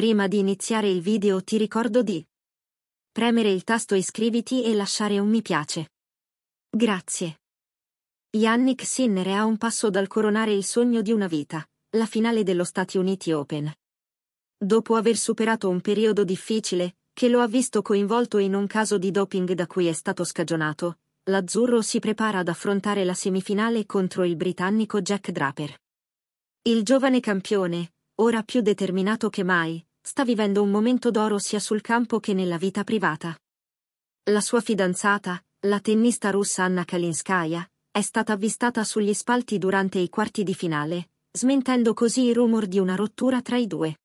Prima di iniziare il video ti ricordo di premere il tasto iscriviti e lasciare un mi piace. Grazie. Yannick Sinner è a un passo dal coronare il sogno di una vita, la finale dello Stati Uniti Open. Dopo aver superato un periodo difficile, che lo ha visto coinvolto in un caso di doping da cui è stato scagionato, l'azzurro si prepara ad affrontare la semifinale contro il britannico Jack Draper. Il giovane campione, ora più determinato che mai, sta vivendo un momento d'oro sia sul campo che nella vita privata. La sua fidanzata, la tennista russa Anna Kalinskaya, è stata avvistata sugli spalti durante i quarti di finale, smentendo così i rumor di una rottura tra i due.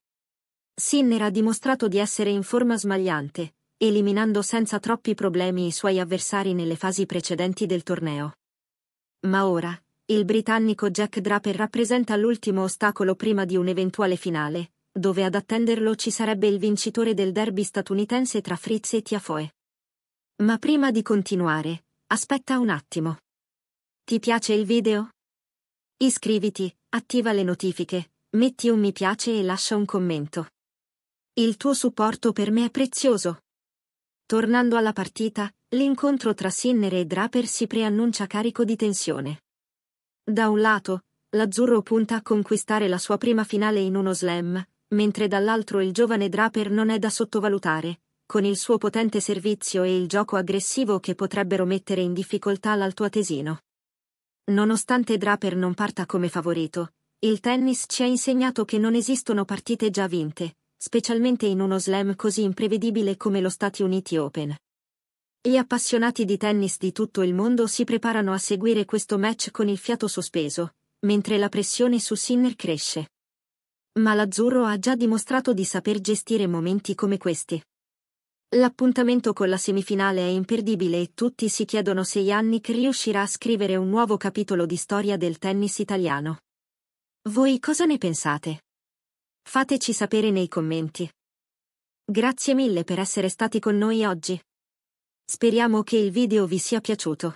Sinner ha dimostrato di essere in forma smagliante, eliminando senza troppi problemi i suoi avversari nelle fasi precedenti del torneo. Ma ora, il britannico Jack Draper rappresenta l'ultimo ostacolo prima di un'eventuale finale, dove ad attenderlo ci sarebbe il vincitore del derby statunitense tra Fritz e Tiafoe. Ma prima di continuare, aspetta un attimo. Ti piace il video? Iscriviti, attiva le notifiche, metti un mi piace e lascia un commento. Il tuo supporto per me è prezioso. Tornando alla partita, l'incontro tra Sinner e Draper si preannuncia carico di tensione. Da un lato, l'azzurro punta a conquistare la sua prima finale in uno slam, mentre dall'altro il giovane Draper non è da sottovalutare, con il suo potente servizio e il gioco aggressivo che potrebbero mettere in difficoltà l'altoatesino. Nonostante Draper non parta come favorito, il tennis ci ha insegnato che non esistono partite già vinte, specialmente in uno slam così imprevedibile come lo Stati Uniti Open. Gli appassionati di tennis di tutto il mondo si preparano a seguire questo match con il fiato sospeso, mentre la pressione su Sinner cresce ma l'Azzurro ha già dimostrato di saper gestire momenti come questi. L'appuntamento con la semifinale è imperdibile e tutti si chiedono se Yannick riuscirà a scrivere un nuovo capitolo di storia del tennis italiano. Voi cosa ne pensate? Fateci sapere nei commenti. Grazie mille per essere stati con noi oggi. Speriamo che il video vi sia piaciuto.